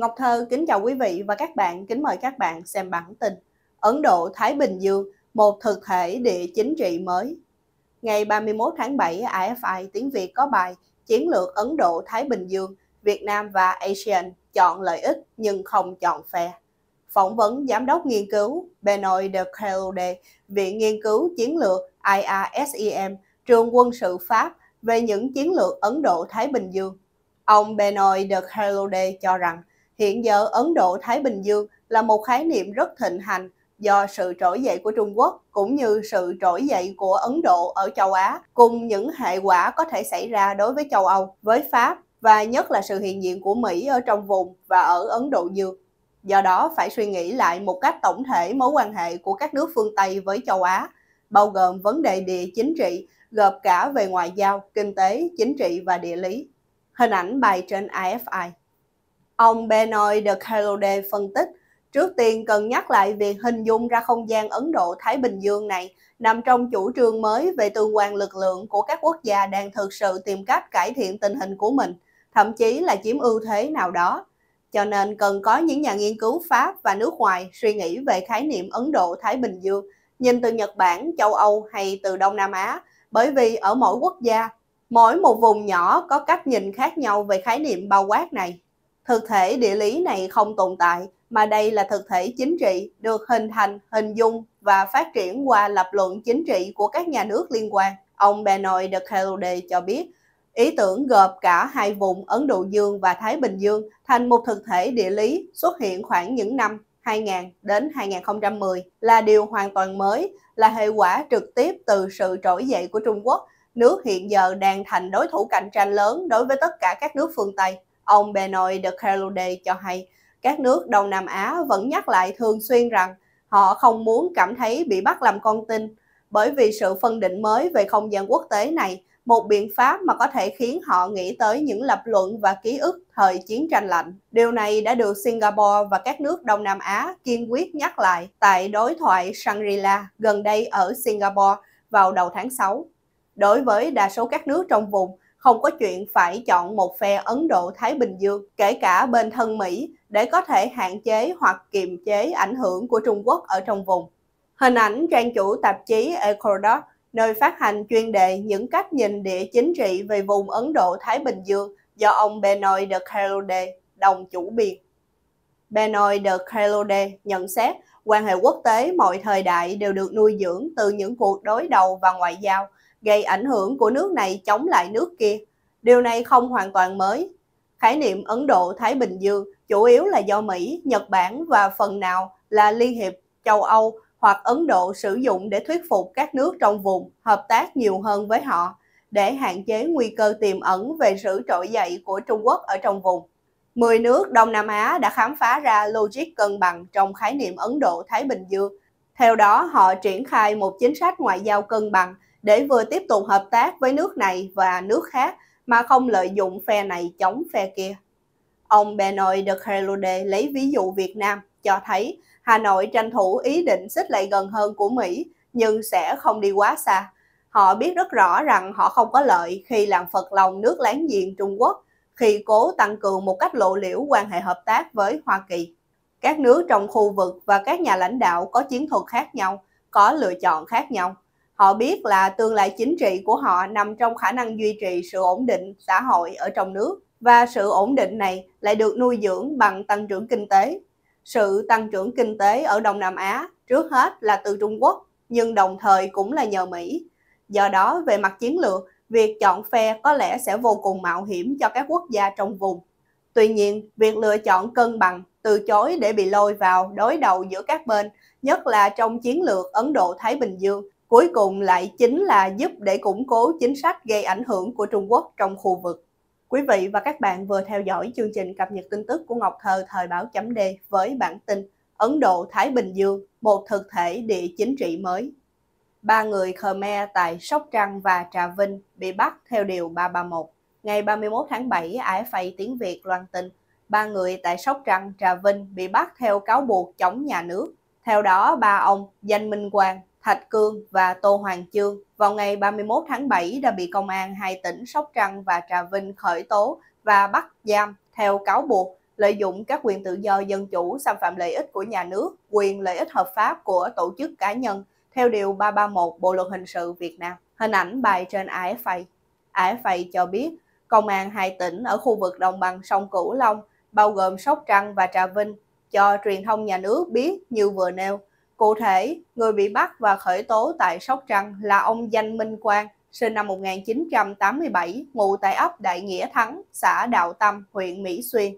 Ngọc Thơ kính chào quý vị và các bạn, kính mời các bạn xem bản tin Ấn Độ-Thái Bình Dương, một thực thể địa chính trị mới. Ngày 31 tháng 7, AFI tiếng Việt có bài Chiến lược Ấn Độ-Thái Bình Dương, Việt Nam và ASEAN chọn lợi ích nhưng không chọn phe. Phỏng vấn Giám đốc nghiên cứu Benoit de Claude, Viện Nghiên cứu Chiến lược IRSEM, Trường Quân sự Pháp về những chiến lược Ấn Độ-Thái Bình Dương. Ông Benoit de Claude cho rằng Hiện giờ Ấn Độ Thái Bình Dương là một khái niệm rất thịnh hành do sự trỗi dậy của Trung Quốc cũng như sự trỗi dậy của Ấn Độ ở châu Á cùng những hệ quả có thể xảy ra đối với châu Âu, với Pháp và nhất là sự hiện diện của Mỹ ở trong vùng và ở Ấn Độ Dương. Do đó phải suy nghĩ lại một cách tổng thể mối quan hệ của các nước phương Tây với châu Á, bao gồm vấn đề địa chính trị, gộp cả về ngoại giao, kinh tế, chính trị và địa lý. Hình ảnh bài trên AFI. Ông Benoit de Calode phân tích, trước tiên cần nhắc lại việc hình dung ra không gian Ấn Độ-Thái Bình Dương này nằm trong chủ trương mới về tương quan lực lượng của các quốc gia đang thực sự tìm cách cải thiện tình hình của mình, thậm chí là chiếm ưu thế nào đó. Cho nên cần có những nhà nghiên cứu Pháp và nước ngoài suy nghĩ về khái niệm Ấn Độ-Thái Bình Dương, nhìn từ Nhật Bản, châu Âu hay từ Đông Nam Á, bởi vì ở mỗi quốc gia, mỗi một vùng nhỏ có cách nhìn khác nhau về khái niệm bao quát này. Thực thể địa lý này không tồn tại, mà đây là thực thể chính trị được hình thành, hình dung và phát triển qua lập luận chính trị của các nhà nước liên quan. Ông Benoit de Calde cho biết, ý tưởng gộp cả hai vùng Ấn Độ Dương và Thái Bình Dương thành một thực thể địa lý xuất hiện khoảng những năm 2000 đến 2010 là điều hoàn toàn mới, là hệ quả trực tiếp từ sự trỗi dậy của Trung Quốc, nước hiện giờ đang thành đối thủ cạnh tranh lớn đối với tất cả các nước phương Tây. Ông Benoit de Kerlude cho hay, các nước Đông Nam Á vẫn nhắc lại thường xuyên rằng họ không muốn cảm thấy bị bắt làm con tin, bởi vì sự phân định mới về không gian quốc tế này, một biện pháp mà có thể khiến họ nghĩ tới những lập luận và ký ức thời chiến tranh lạnh. Điều này đã được Singapore và các nước Đông Nam Á kiên quyết nhắc lại tại đối thoại Shangri-La gần đây ở Singapore vào đầu tháng 6. Đối với đa số các nước trong vùng, không có chuyện phải chọn một phe Ấn Độ-Thái Bình Dương, kể cả bên thân Mỹ, để có thể hạn chế hoặc kiềm chế ảnh hưởng của Trung Quốc ở trong vùng. Hình ảnh trang chủ tạp chí Ecuador, nơi phát hành chuyên đề những cách nhìn địa chính trị về vùng Ấn Độ-Thái Bình Dương do ông Benoit de Calode, đồng chủ biên. Benoit de Calode nhận xét quan hệ quốc tế mọi thời đại đều được nuôi dưỡng từ những cuộc đối đầu và ngoại giao gây ảnh hưởng của nước này chống lại nước kia. Điều này không hoàn toàn mới. Khái niệm Ấn Độ-Thái Bình Dương chủ yếu là do Mỹ, Nhật Bản và phần nào là Liên hiệp châu Âu hoặc Ấn Độ sử dụng để thuyết phục các nước trong vùng hợp tác nhiều hơn với họ để hạn chế nguy cơ tiềm ẩn về sự trỗi dậy của Trung Quốc ở trong vùng. 10 nước Đông Nam Á đã khám phá ra logic cân bằng trong khái niệm Ấn Độ-Thái Bình Dương. Theo đó, họ triển khai một chính sách ngoại giao cân bằng để vừa tiếp tục hợp tác với nước này và nước khác mà không lợi dụng phe này chống phe kia. Ông Benoit de Crelude lấy ví dụ Việt Nam cho thấy Hà Nội tranh thủ ý định xích lại gần hơn của Mỹ nhưng sẽ không đi quá xa. Họ biết rất rõ rằng họ không có lợi khi làm phật lòng nước láng giềng Trung Quốc khi cố tăng cường một cách lộ liễu quan hệ hợp tác với Hoa Kỳ. Các nước trong khu vực và các nhà lãnh đạo có chiến thuật khác nhau, có lựa chọn khác nhau Họ biết là tương lai chính trị của họ nằm trong khả năng duy trì sự ổn định xã hội ở trong nước và sự ổn định này lại được nuôi dưỡng bằng tăng trưởng kinh tế. Sự tăng trưởng kinh tế ở Đông Nam Á trước hết là từ Trung Quốc nhưng đồng thời cũng là nhờ Mỹ. Do đó về mặt chiến lược, việc chọn phe có lẽ sẽ vô cùng mạo hiểm cho các quốc gia trong vùng. Tuy nhiên, việc lựa chọn cân bằng, từ chối để bị lôi vào đối đầu giữa các bên, nhất là trong chiến lược Ấn Độ-Thái Bình Dương, cuối cùng lại chính là giúp để củng cố chính sách gây ảnh hưởng của Trung Quốc trong khu vực. Quý vị và các bạn vừa theo dõi chương trình cập nhật tin tức của Ngọc Thơ thời báo chấm D với bản tin Ấn Độ-Thái Bình Dương, một thực thể địa chính trị mới. Ba người Khmer tại Sóc Trăng và Trà Vinh bị bắt theo Điều 331. Ngày 31 tháng 7, AFA Tiếng Việt loan tin, ba người tại Sóc Trăng, Trà Vinh bị bắt theo cáo buộc chống nhà nước. Theo đó, ba ông, Danh Minh Quang, Thạch Cương và Tô Hoàng Chương vào ngày 31 tháng 7 đã bị công an hai tỉnh Sóc Trăng và Trà Vinh khởi tố và bắt giam theo cáo buộc lợi dụng các quyền tự do dân chủ xâm phạm lợi ích của nhà nước, quyền lợi ích hợp pháp của tổ chức cá nhân theo Điều 331 Bộ Luật Hình sự Việt Nam. Hình ảnh bài trên AFA. AFA cho biết, công an hai tỉnh ở khu vực đồng bằng sông Cửu Long, bao gồm Sóc Trăng và Trà Vinh, cho truyền thông nhà nước biết như vừa nêu, Cụ thể, người bị bắt và khởi tố tại Sóc Trăng là ông Danh Minh Quang, sinh năm 1987, ngụ tại ấp Đại Nghĩa Thắng, xã Đạo Tâm, huyện Mỹ Xuyên.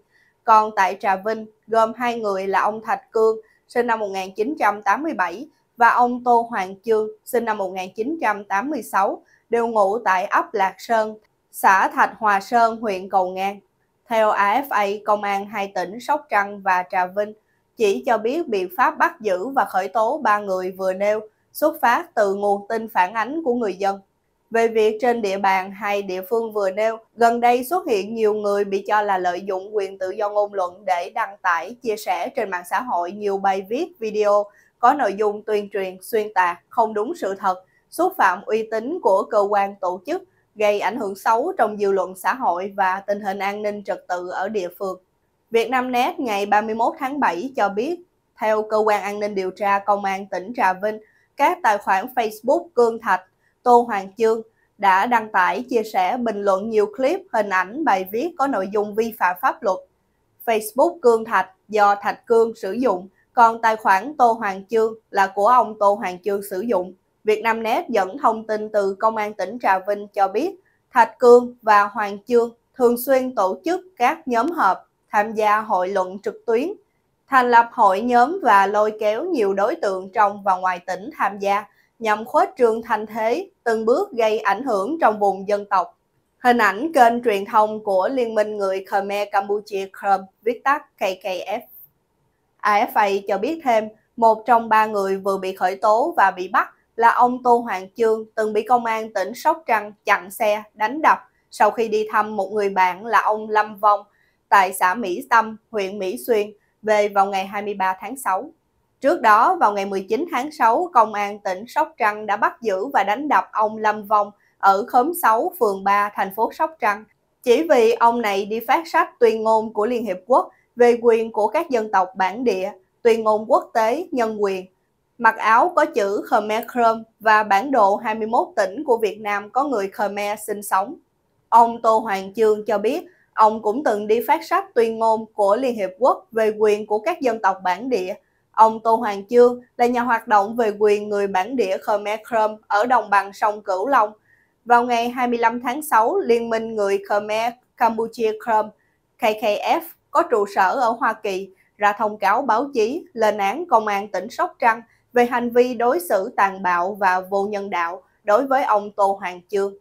Còn tại Trà Vinh, gồm hai người là ông Thạch Cương, sinh năm 1987, và ông Tô Hoàng Chương, sinh năm 1986, đều ngụ tại ấp Lạc Sơn, xã Thạch Hòa Sơn, huyện Cầu Ngang. Theo AFA, công an hai tỉnh Sóc Trăng và Trà Vinh chỉ cho biết biện pháp bắt giữ và khởi tố ba người vừa nêu xuất phát từ nguồn tin phản ánh của người dân. Về việc trên địa bàn hai địa phương vừa nêu, gần đây xuất hiện nhiều người bị cho là lợi dụng quyền tự do ngôn luận để đăng tải, chia sẻ trên mạng xã hội nhiều bài viết, video có nội dung tuyên truyền, xuyên tạc, không đúng sự thật, xúc phạm uy tín của cơ quan tổ chức, gây ảnh hưởng xấu trong dư luận xã hội và tình hình an ninh trật tự ở địa phương. Việt Nam Net ngày 31 tháng 7 cho biết, theo cơ quan an ninh điều tra công an tỉnh Trà Vinh, các tài khoản Facebook Cương Thạch, Tô Hoàng Chương đã đăng tải, chia sẻ, bình luận nhiều clip, hình ảnh, bài viết có nội dung vi phạm pháp luật. Facebook Cương Thạch do Thạch Cương sử dụng, còn tài khoản Tô Hoàng Chương là của ông Tô Hoàng Chương sử dụng. Việt Nam Net dẫn thông tin từ Công an tỉnh Trà Vinh cho biết, Thạch Cương và Hoàng Chương thường xuyên tổ chức các nhóm họp tham gia hội luận trực tuyến, thành lập hội nhóm và lôi kéo nhiều đối tượng trong và ngoài tỉnh tham gia nhằm khuếch trương thanh thế, từng bước gây ảnh hưởng trong vùng dân tộc. Hình ảnh kênh truyền thông của Liên minh người Khmer Campuchia Club, viết tắt KKF. AFA cho biết thêm, một trong ba người vừa bị khởi tố và bị bắt là ông Tô Hoàng Chương từng bị công an tỉnh Sóc Trăng chặn xe, đánh đập sau khi đi thăm một người bạn là ông Lâm Vong tại xã Mỹ Tâm, huyện Mỹ Xuyên về vào ngày 23 tháng 6. Trước đó, vào ngày 19 tháng 6, Công an tỉnh Sóc Trăng đã bắt giữ và đánh đập ông Lâm Vong ở khóm 6, phường 3, thành phố Sóc Trăng, chỉ vì ông này đi phát sách tuyên ngôn của Liên Hiệp Quốc về quyền của các dân tộc bản địa, tuyên ngôn quốc tế, nhân quyền, mặc áo có chữ Khmer Krom và bản đồ 21 tỉnh của Việt Nam có người Khmer sinh sống. Ông Tô Hoàng Chương cho biết Ông cũng từng đi phát sách tuyên ngôn của Liên Hiệp Quốc về quyền của các dân tộc bản địa. Ông Tô Hoàng Chương là nhà hoạt động về quyền người bản địa Khmer Krom ở đồng bằng sông Cửu Long. Vào ngày 25 tháng 6, Liên minh người Khmer Campuchia Krom KKF có trụ sở ở Hoa Kỳ ra thông cáo báo chí lên án công an tỉnh Sóc Trăng về hành vi đối xử tàn bạo và vô nhân đạo đối với ông Tô Hoàng Chương.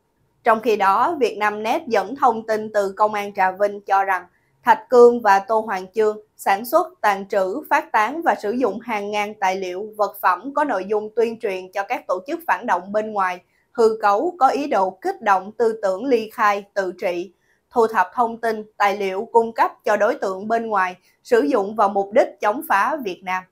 Trong khi đó, việt nam net dẫn thông tin từ Công an Trà Vinh cho rằng Thạch Cương và Tô Hoàng Chương sản xuất, tàn trữ, phát tán và sử dụng hàng ngàn tài liệu, vật phẩm có nội dung tuyên truyền cho các tổ chức phản động bên ngoài, hư cấu, có ý đồ kích động tư tưởng ly khai, tự trị, thu thập thông tin, tài liệu cung cấp cho đối tượng bên ngoài sử dụng vào mục đích chống phá Việt Nam.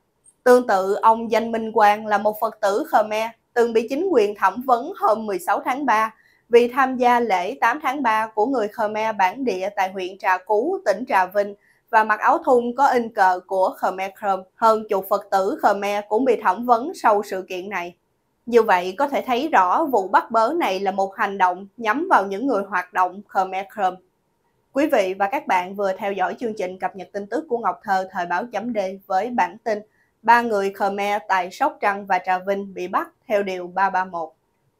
Tương tự, ông Danh Minh Quang là một Phật tử Khmer, từng bị chính quyền thẩm vấn hôm 16 tháng 3 vì tham gia lễ 8 tháng 3 của người Khmer bản địa tại huyện Trà Cú, tỉnh Trà Vinh và mặc áo thun có in cờ của Khmer Krom. Hơn chục Phật tử Khmer cũng bị thẩm vấn sau sự kiện này. Như vậy có thể thấy rõ vụ bắt bớ này là một hành động nhắm vào những người hoạt động Khmer Krom. Quý vị và các bạn vừa theo dõi chương trình cập nhật tin tức của Ngọc Thơ thời báo chấm D với bản tin ba người Khmer tại Sóc Trăng và Trà Vinh bị bắt theo điều 331.